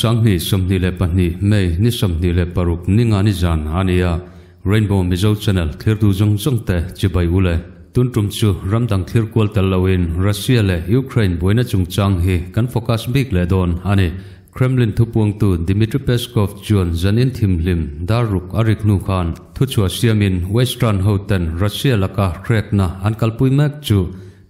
สังหิสมนิเลปนิไม่นิสมนิเลปรุกนิงานิจันอันนียาเรนโบว์มิจูชานัลคิรดูจงจงเตจิบายุเลตุนตุมชูรัมดังคิร์กวลตัลาวินรัสเซียเลยูเครนบุยนัจงจังหีกันโฟกัสบิกเลดอนอันนีเครมลินทุบวงตูดิมิทรีเปสคอฟจวนจันอินทิมลิมดารุกอาริกนูคานทุชัวเซียมินเวสต์รันฮอตันรัสเซียลักกาเครกนาอันกัลปุยแม็กจู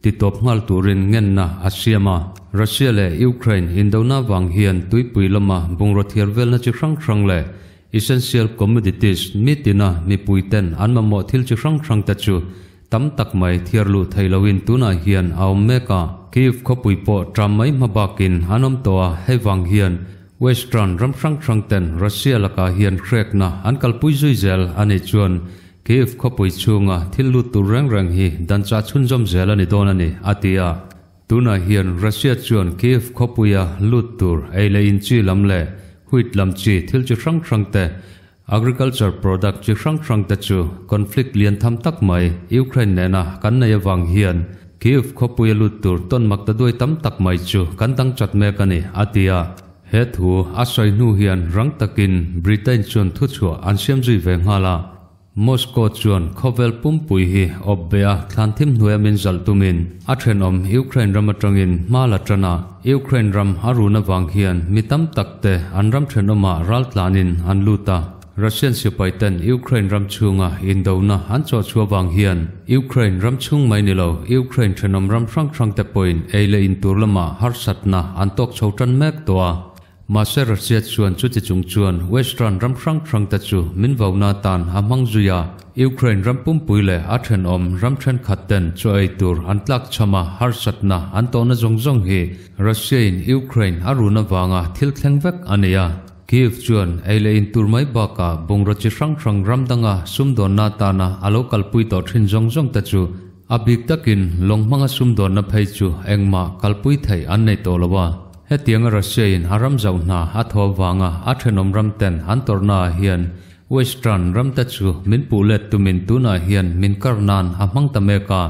ติดตบมาลตูรินเงินนาอาเซียมา Russia le Ukraine Indona vàng hiền tuy bùi lâm mà bùng rột hiền về là chức răng răng lệ. Essential Commodities mi tina mi bùi tên ăn mà mọi thiệt chức răng răng tạch chu tấm tắc mày thiệt lù thầy lâu in na hiền ao mê ca Kiev có bùi bộ trăm mấy mà bà kín ăn ông tòa hay vàng hiền Western ram răng răng tên Russia là cả hiền krek na ăn cal bùi duy zel ăn ấy e chuan Kiev có bùi chuông à thiệt lù tu rang rang hi dan cha chun zom zel anh ấy don anh ấy atia tu na hiền Russia chuan Kiev khopuya ai eile in chi lâm lệ, huit lâm chi thil chu sang sang te agriculture product chu sang sang te chu conflict liên tham tắc mày, Ukraine na kan này wang hiền Kiev khopuya lutur ton mak ta duai tam tak mai chu tăng chặt chat me này, atia he thu asoi nu hiền rang takin Britain chuyển thu chu an gì về ve ngala Moscow chuan khovel pumpui hi obbea thlan thim nuya min zal tumin a then om Ukraine ram atangin mala trana Ukraine ram aruna wang hian mitam takte an ram then oma ral tlanin an luta Russian sipai ten Ukraine ram chunga na an cho chua wang hian Ukraine ram chung mai nilo Ukraine om ram rang rang te point eile in turlama harsatna an tok chho tran mek toa mà sẽ rất dễ chuồn chút thì chúng chuồn Western rắm răng răng ta chu min vào na tan ham hăng duya Ukraine rắm pum pui lệ át hẹn om rắm chen khát tên cho ai tur an tlak chama har sat na an to na zong zong hi Russia in Ukraine aruna vanga thil thleng vek ania Kiev chuẩn, ai ele in tur mai ba ka bong ra chi rang rang ram danga sum don na ta na alokal pui to thin zong zong ta chu abik takin longmanga sum don na phai chu engma kalpui thai an nei to lawa hết tiếng Russian hà râm dầu na hà thua vàng à hà trên ông râm tên hắn tổ na hiền Western râm tất chu min bù lệ tu min tu na hiền min karnan hà măng tam cả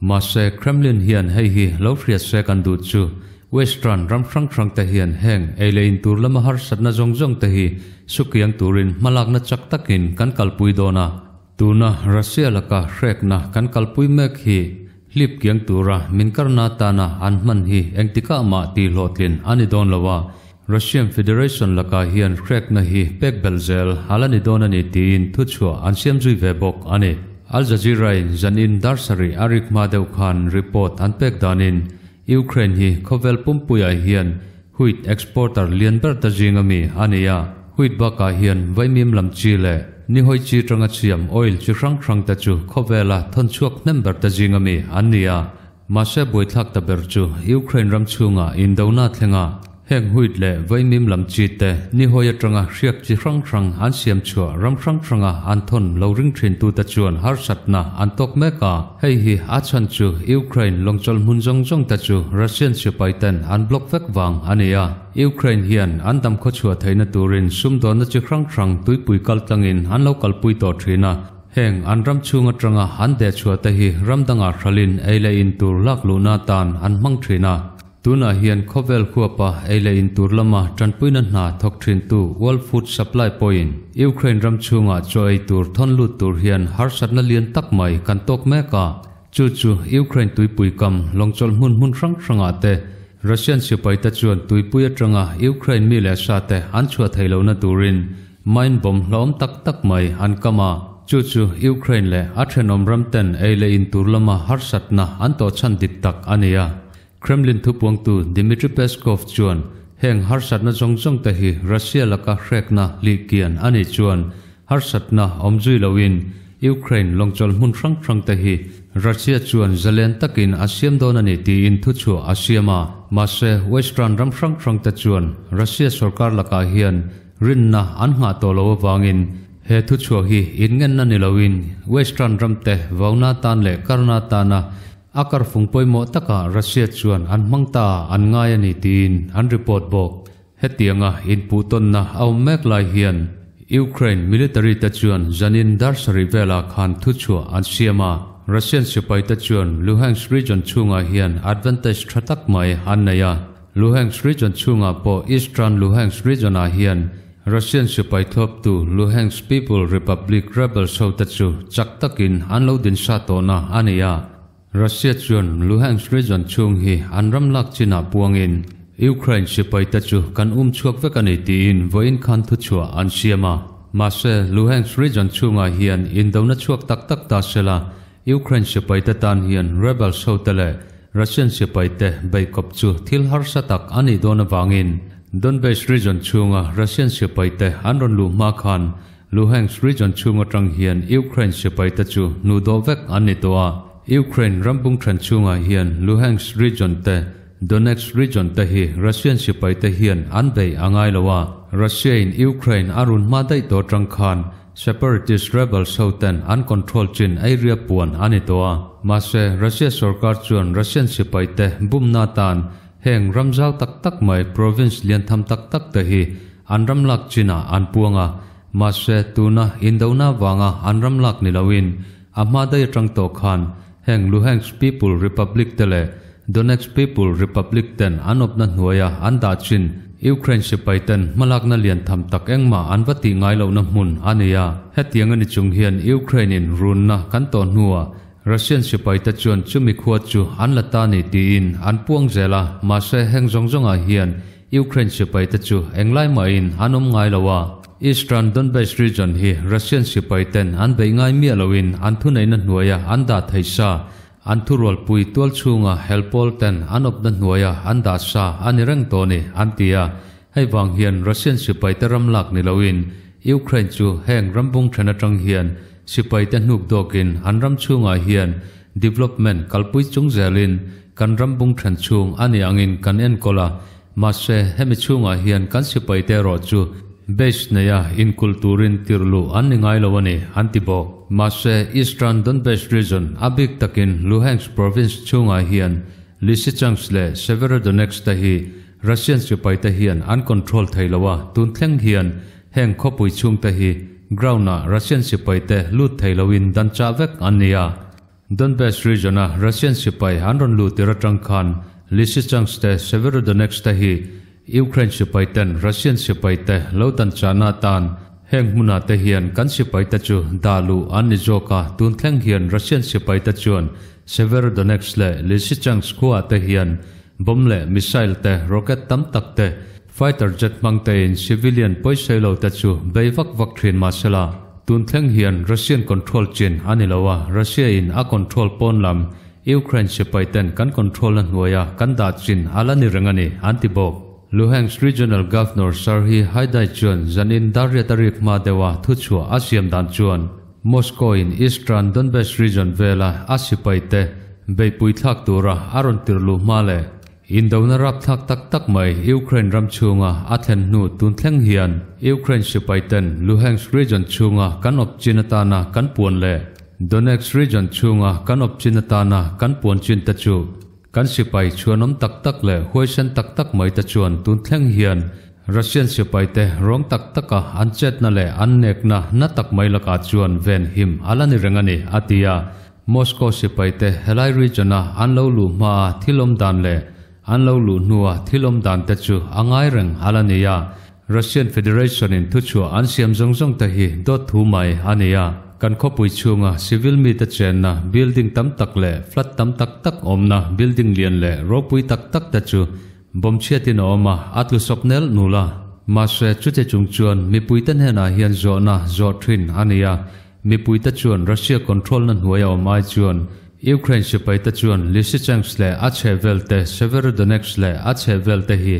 mà xe Kremlin hiền hay hi lâu phía xe cần đủ chu Western ram sang sang ta hiền heng elein tur lama har satna zong zong ta hi sukyang turin malak na chak takin kan kalpui dona tuna Russia laka hrek na kan kalpui mek hi Lip kiang tura min karna tana an man hi engtika ma ti lotlin ani don lawa Russian Federation laka hian crack na hi pek belzel halani don ani tiin thuchua an siam zui vebok ani Al Jazeera zanin darsari Arik Madew Khan report an pek danin Ukraine hi khovel pumpuya hian huit exporter lian bertajingami ania Huit ba ka hiền với mìm làm chi lệ ni hoi chi trong chiam oil chu rang rang ta chu kho ve la thon chuak nem ber ta jing ami ania ma se boi thak ta ber chu Ukraine ram chunga Indonesia thenga hẹn huyệt lệ với mìm làm chi tệ ni hoi trăng à riêng chi răng răng an xiêm chùa ram răng răng à an thôn lâu ring trên tu ta chuan har sat na an tok me ka hei hi a chan chu ukraine long chol mun jong jong ta chu russian chi pai tên an block vek wang ania ukraine hian an dam kho chua thaina turin sum don na chi rang rang tui pui kal tangin an lo kal pui to thina heng an ram chung atanga han de chua ta hi ram danga ralin eile in tur lak luna tan an mang thina ตุนาเฮียนขบเวลขัวปะเอเลอินตุรลมาจันปุยนันหาทกทรินตูวอลฟูดสัปไลพอยน์ยูเครนรัำชูงาจอยตูรทอนลุตูรเฮียนฮาร์สัตนาเลียนตักใหม่กันตกแม่กาจู่จู่ยูเครนตุยปุยกำลงจลมุนมุนรังสังอาเตรัสเซียนเสียไปตะจวนตุยปุยจังอายูเครนมีแหล่ชาเตอันชัวไทยเลวนาตูรินไม่บอมล้อมตักตักใหม่อันกามาจู่จู่ยูเครนเลอัชนอมรัำเตนเอเลอินตูรลมาฮาร์สัตนาอันโตชันดิตตักอันเนีย Kremlin thu puang tu Dmitry Peskov hẹn heng sát na zong zong tại hi Russia la ka hrek na li kian ani chuan harsat na omzui lawin Ukraine longchol mun rang rang tại hi Russia lên Zelen takin asiam đô nà ani ti in thu Asiam asiama mà xe Western ram rang rang ta chuan Russia sarkar là ka hiền, rin na anha to lo in, he thu chu hi in ngen na ni lawin Western ram te vauna tan lệ karna ta na akar phung poi mo cả russia chuan an ta an ngai ani tin an report bok hetianga in puton na ao mek lai hiền ukraine military ta chuan janin darsari vela khan thu chu an siama russian sipai ta chuan luhansk region chung chunga hiền advantage thatak mai an naya luhansk region chung chunga po eastern luhansk region a hian Russian sipai thop tu Luhansk People Republic rebel so ta chu chak takin an lo din sa to na ania Russia chuan Luhansk region chung hi an ramlak china in Ukraine si paita chu kan um chuak vek ani tiin voin khan thu chua an siama ma se Luhansk region chunga hian in dona chuak tak tak ta sela Ukraine si paita tan hian rebel so tele Russian si paite baikop chu thil har sa tak ani dona wangin Donbass region chunga Russian si paite anron lu ma khan Luhansk region chunga tang hian Ukraine si paita chu nu do vek ani toa Ukraine rambung than chunga à, hian Luhansk region te Donetsk region te hi Russian sipai te hian anbei angai lawa Russia in Ukraine arun ma dai to tang khan separatist rebel souten uncontrol chin area puan ani toa ma se Russia sarkar chuan Russian sipai te bumna tan heng ramzau tak tak mai province lian tham tak tak te hi an ramlak china à, an puanga à. ma se tuna indona wanga an ramlak nilawin amma dai tang to khan heng Luhansk People Republic tele Donetsk People Republic ten anop na nuaya anda chin Ukraine sipai ten malak na lian tham tak engma anwati ngai lo na mun ania hetiang ani chung hian Ukraine in run na kan to nuwa Russian sipai ta chuan chumi khuwa chu an lata ni ti in an puang zela ma se heng zong zonga hian Ukraine sipai ta chu englai ma in anom ngai lawa Eastern Donbass region hi Russian sipaiten an bei ngai mi alawin an thu nei na hnuaya an da theisa an thu rol pui tol chunga helpol ten an op na hnuaya an da sa an rang to ni an tia hei wang hian Russian sipaita ramlak ni lawin Ukraine chu heng rambung thana tang hian sipaita hnuk dokin an ram chunga hian development kalpui chung zelin kan rambung than chung ani angin kan en kola ma hemi chunga hian kan sipaita ro chu Beshnaya in kulturin tirlu an ni ngai lawani antibo mase Eastern Donbass region abik takin Luhansk province chunga hian Lisichangs le Severodonetsk ta hi Russian sipai ta hian an control thailawa tun thleng hian heng khopui chung ta hi ground na Russian sipai te lut thailawin dan chawek ania Donbass region na Russian sipai an ron lu tiratang khan Lisichangs te Severodonetsk ta hi Ukraine sẽ sẽ sipaiten Russian sipaite lotan chana tan heng muna te hian kan sipaita chu dalu an nijoka tun thleng hian Russian sipaita chuan Severodonetsk le Lysychansk khua te hiền, bom lệ missile te rocket tam tak te fighter jet mang te in civilian poiselo te chu bay vak vak thrin ma sela tun thleng hiền russian control chín chin anilowa à. russia in a control pon lam ukraine sẽ sipaiten kan control an à, huaya kan da chín alani rangani à antibok Luhansk Regional Governor Sarhi Haidai Chun Zanin Darya Tarik Madewa Thuchua Asiam Dan Chun Moscow in Eastern Donbass Region Vela Asipaite Beipui Thak Tura Aron Tirlu Male Indauna Rap Thak Tak Tak Mai Ukraine Ram Chunga Athen Nu Tun Thleng hiền Ukraine Sipaiten Luhansk Region Chunga Kanop Chinatana Kanpuan Le Donetsk Region Chunga Kanop Chinatana Kanpuan Chintachu kan sipai chuanom tắc tak huê huaisen tak tắc mai ta chuan tun thleng hian Russian sipai te rong tak taka an à, chet na le an nek na à à na tak mai laka chuan ven him alani rengani atia Moscow sipai te helai regiona an lo lu ma thilom dan le an lo lu nuwa thilom dan te chu angai reng alania Russian Federation in thu chu an siam zong zong ta hi dot thu mai ania kan kho pui chunga civil mi ta chen na building tam tak le flat tam tak tak om na building lian le ro pui tak tak ta chu bom chia tin oma atlu soknel nula ma se chu che chung chuan mi pui tan hena hian zo na zo thin ania mi pui ta chuan russia control nan huaya oma chuan ukraine se pai ta chuan lisi changs le a chevel te severodonetsk le a chevel te hi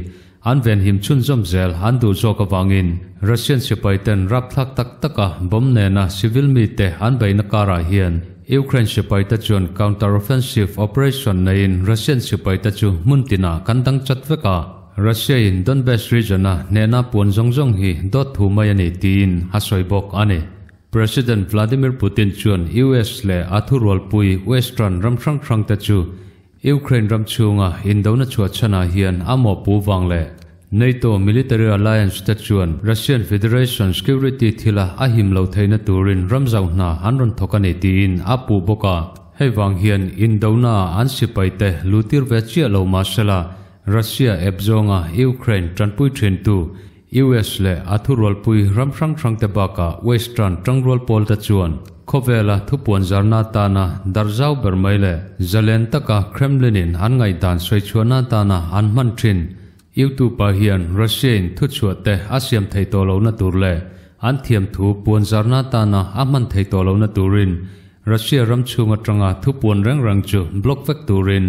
อันเวนหิมชุนจอมเซลอันดูโจกวางินรัสเซียนสิไปเตนรับทักตักตะกะบอมเนนะซิวิลมีเตอันไปนักการาเฮียนยูเครนสิไปตะจวน counter offensive operation ในรัสเซียนสิไปตะจูมุนตินากันตั้งจัดเวการัสเซียในดอนเบสรีจนะเนนาปวนจงจงฮีดอดทูมายนตีนฮัสอวบอกอันเน President Vladimir Putin จวน US เลอาทุรวลปุย Western รำชังชังตะจู Ukraine ram chunga Indonesia chua chana hian amo pu wangle NATO Military Alliance ta chuan Russian Federation Security thila ahim lo theina turin ramzau na anron thokani tin apu boka heiwang hian Indonesia an sipai te lutir ve chia lo masala Russia ebzonga Ukraine tranpui thin tu US le athurwal pui ramsang thrang te baka Western Tangral Pol ta chuan là Kovela thupuan zarna tana darjau bermaile zalen taka Kremlinin an ngai dan seichuana tana an man thin YouTube pa hian Russia in thu chuate asiam thei to lo na tur lệ, an thiam thu puan zarna tana aman thei to lo na turin Russia trăng chunga tanga thupuan rang rang chu block vek turin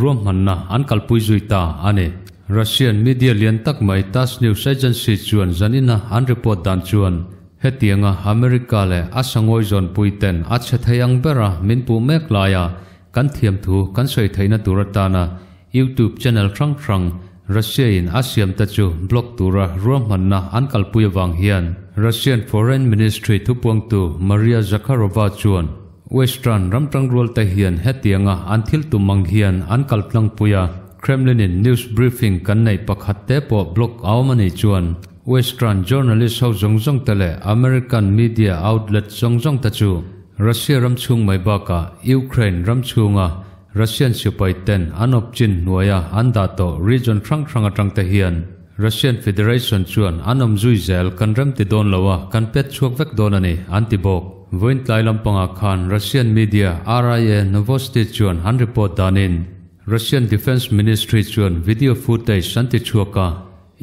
ruam manna an kalpui zuita ane Russian media lian tak mai tas news agency chuan zanina an report dan chuan hết tiếng à America lệ át sang ngôi giòn bùi tên át sẽ thấy ăn bê ra mình tù mẹc lại à cắn thiềm thù cắn xoay thấy na tù ra ta na YouTube channel răng răng Russia in Asiam ta chu blog tu ra ruam man na an kal puya wang hian Russian Foreign Ministry thu puang tu Maria Zakharova chuan Western ramtang rul ta hian hetianga an thil tu mang hian an kal tlang puya Kremlin in news briefing kan nei pakhat te po blog awmani chuan Western journalist hau zong zong lệ, American media outlet zong zong ta chu Russia ram chung mai ba cả Ukraine ram à, Russian sipai ten nuôi à, nuaya anda tổ region thrang thranga tang te hiền, Russian Federation chuan anom zui zel kan ram ti don lawa kan pet chuak vek don ani anti tài voin tlai à khan Russian media RIA Novosti chuan han report danin Russian Defense Ministry chuan video footage sẵn santi à.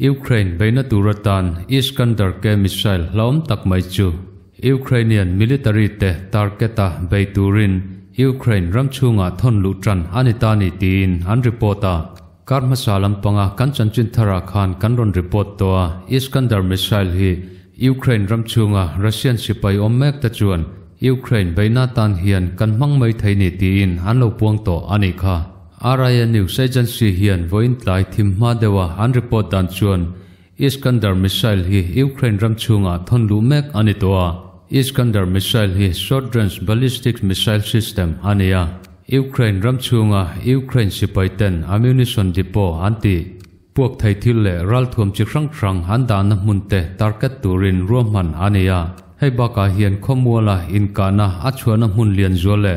ยูเครนไปนตูรตันอิสกันดาร์เกมิไซล์ล้อมตักไม่จูยูเครนยยนมิลิตารีเตะตาร์เกตาไปตูรินยูเครนรังชูงาทนลุจันอันิตานิตีนอันริปอตาการมาซาลัมปังอาคันจันจินทราคานกันรอนริปอตตัวอิสกันดาร์มิไซล์ฮียูเครนรังชูงารัสเซียนสิปายอมแมกตะจวนยูเครนไปนตันเฮียนกันมังไม่ไทยนิตีนอันลูกปวงโตอันิคา RIA News Agency hian voin tlai thim ma dewa an report dan chuan Iskander missile hi Ukraine ram chunga thon lu mek ani toa Iskander missile hi short range ballistic missile system ania Ukraine ram chunga Ukraine sipai ten ammunition depot anti พวกไทยที่เละรัลทวมจิครั้งครั้งอันดานมุนเตตาร์กัตตูรินร่วมมันอันเนียให้บากาเฮียนข้อมัวละอินกานะอัชวนมุนเลียนจัวเละ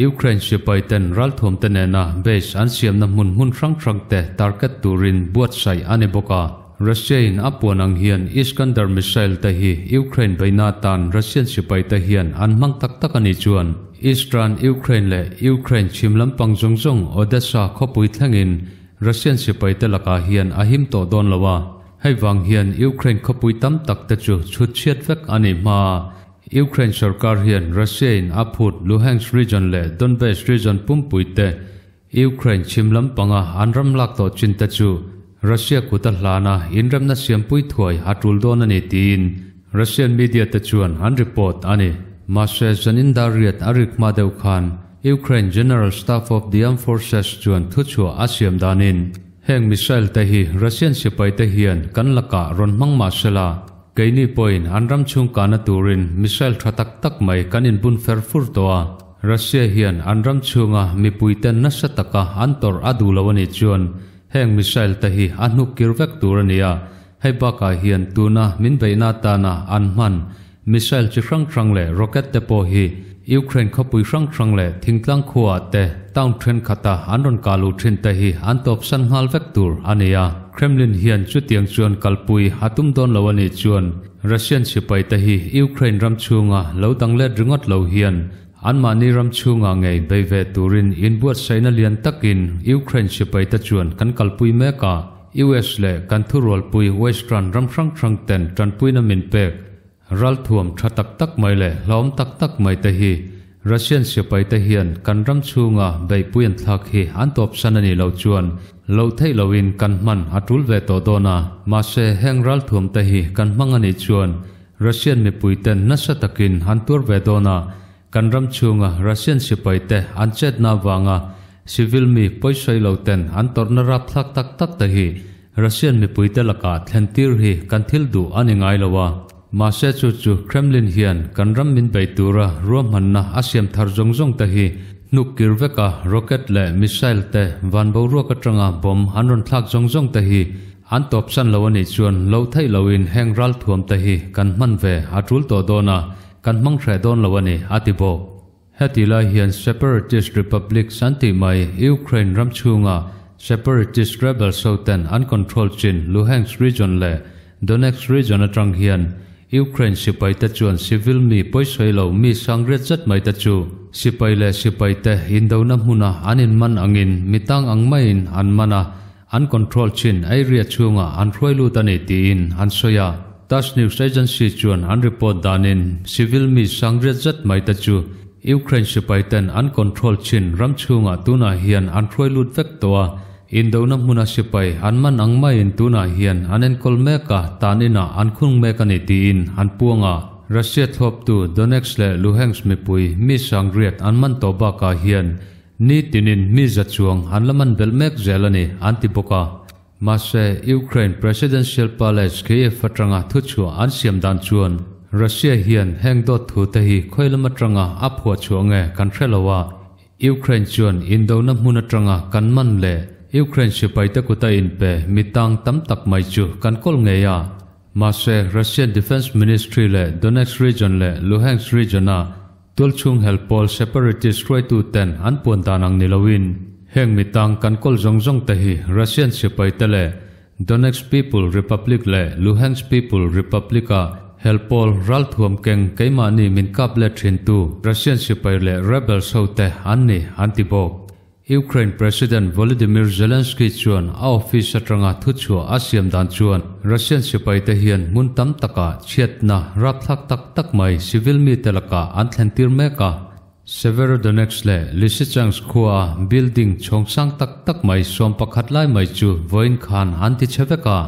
ยูเครนเสียไปเต็นรัฐทอมเตเนนาเบสอันเสียมน้ำมันมุ่งรังรังแต่ตากตูรินบวชใส่อันเบการัสเซียนอัปวนังเฮียนอิสกันดาร์มิสไซลเตะฮียูเครนไปนาตันรัสเซียนเสียไปเตะเฮียนอันมังตักตักนอีจวนอิสรานยูเครนและยูเครนชิมลำปังจงจงออเดซาขบุยทั้งอินรัสเซียนเสียไปเตะลักอาเฮียนอาหิมโตดอนลาวะให้วางเฮียนยูเครนขบุยตั้มตักตะจูชุดเชียดเฟกอันเบมา Ukraine sarkar hian Russia in Aput Luhansk region le Donbass region pumpuite Ukraine chimlam panga anram lak to chinta chu Russia kutal lana inram na siam pui thuai hatul don ani tin Russian media ta chuan han report ani Masha Zanin Dariat Arik Madev Khan Ukraine General Staff of the Armed Forces chuan thu chu asiam danin heng missile te hi Russian sipai te hian kan laka ron mang ma sela Cái ni poin an ram chung kana turin missile tra tak tak mai kanin bun fer fur toa. Russia hiền an ram chunga mi puiten nasa taka an tor adu lawani chuan. Heng Michel tahi an nuk kirvek turania. Hay baka hiền tuna min bay na tana an man. missile chi rang rang le rocket tepo hi. ยูเครนเขาปุยสังสังเลยทิ้งตั้งขวาเตะต้องเทรนคาตาอันรุนกาลูเทรนเตหีอันตบสันฮาลเวกตูร์อันเนียครีมลินเฮียนชุดเตียงชวนกัลปุยอาตุมดอนลาวนีชวนรัสเซียนชิปไปเตหียูเครนรำชูงาเลวตั้งเล็ดริงอัดเลาวเฮียนอันมานี่รำชูงาไงไปเวตูรินอินบวชไซนาเลียนตะกินยูเครนชิปไปเตชวนกันกัลปุยเมกาอูเอสเล่กันทุรวลปุยเวสตรันรำสังสังเต็นจันปุยนัมินเป็กรัล่วมทรตักตักไม่เลยล้อมตักตักไม่ตะฮีรัสเซียเสียไปตะเฮียนกันรัำชูงาใบปุยนทักฮีอันตบสันนิเราจวนเราเทยเราวินกันมันอัตุลเวตโตนามาเสแห่งรัล่วมตะฮีกันมังอันจวนรัสเซียไม่ปุยเตนนัสตะกินอันตัวเวโตนากันรัำชูงารัสเซียเสียไปเตอันเจ็ดนาวางาสิวิลมีปุยใส่เราเตนอันตรนรับทักตักตักตะฮีรัสเซียไม่ปุยเตลกาเทนติรฮีกันทิลดูอันยังไงละวะ mà sẽ chu chu Kremlin hian kan ram min bay tura ruam á asiam thar zong zong ta hi nuk kirveka rocket le missile te van bo ruwa trăng à bom anron thak zong zong ta hi an top san lo ani chuan lo thai lo in heng ral thuam ta hi kan man ve atul to dona kan mang thre don lo ani atibo heti lai hiện separatist republic santi mai ukraine ram à separatist rebel soten uncontrolled chin luhansk region le donetsk region atang hiện Ukraine sẽ si pai ta chuan civil mi poi soi lo mi sangre chat mai ta chu si pai le si pai te hindu na hmuna anin man mi mitang ang main an mana an control chin area à an roi lu ta ne ti in an soya tas news agency chuan an report danin civil mi rết rất mai ta chu Ukraine sẽ pai ten an control chin ram tu na hiền an roi lut vek toa in do na muna sipai an man ang ma in tuna na hian an en ka tan ina an khung me ka ni ti in an puanga Russia thop tu Donetsk le Luhansk mi pui mi sang riat an man to ba ka hian ni tinin mi za chuang an laman bel mek zelani an ti Ukraine presidential palace ke fatranga thu chu an dan chuan Russia hian heng do thu te hi khoilama tranga apho chuange kan Ukraine chuan indo na hmuna tranga kanman le Ukraine si paita kuta in pe mitang tam tak mai chu kan kol nge ya ma se Russian Defense Ministry le Donetsk region le Luhansk region na tul chung help all separatists roi to ten an pon danang nilawin heng mitang kan kol zong zong te hi Russian si paita le Donetsk People Republic le Luhansk People Republic a help all ral thuam keng kaimani ni min kap le thin tu Russian si paile rebels hote an ni antibok Ukraine President Volodymyr Zelensky chuan a office atanga thu chua asiam dan chuan Russian sipai te hian mun tam taka chiat na rap thak tak tak mai civil mi telaka an thlen tir meka Severodonetsk le Lysychansk khua building chong chongsang tak tak mai som pakhat lai mai chu voin khan an ti cheveka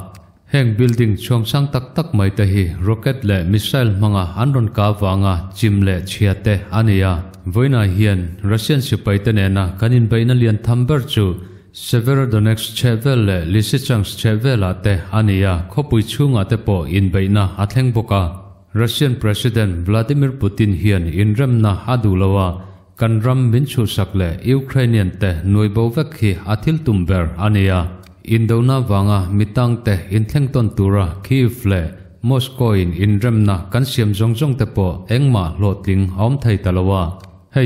heng building chong chongsang tak tak mai te hi rocket le missile manga anron ka wanga chim le chiate ania với na hiền Russian sự bay tên này na cái in bay na liền thăm bờ chu Severodonetsk chevel le Lysychansk chevel là te ania khó bùi chu ngã te po in bay na atheng boka Russian President Vladimir Putin hiền in rem na adulawa kan ram min chu sak le Ukrainian te nuôi bầu vek khi athil tum ber ania Indona vanga mitang te in thleng ton tura Kiev lệ, Moscow in in rem na kan siam zong zong te po engma lotling om thai talawa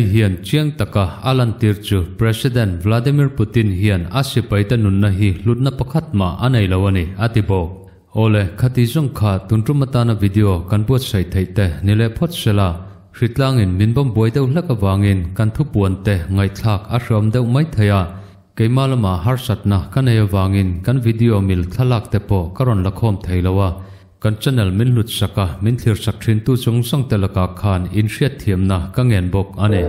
เฮียนเชียงตะกะอาลันติร์จูประธานวลาดิมีร์ปูตินเฮียนอาศัยไปตันนุนนะฮีลุดนับขัดมาอันไหนละวันนี้อาทิบอโอเล่ขัดที่สงข่าตุนทรมตานาวิดีโอกันพูดใส่ไทยเตะนี่เละพอดเชล่าฟิตลางินมินบอมบวยเตอาละกวางินกันทุบวนเตะไงทักอาชอมเต้าไม่ทายาเกมาลมาฮาร์ชัดนะกันเฮียวางินกันวิดีโอมิลทลักเตะปอกรอนละคอมไทยเละวะ kan channel min lut saka à, min thlir sak thin tu chung sang telaka khan in hriat na ka ngen bok ane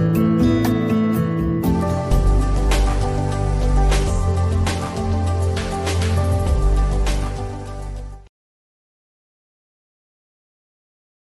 à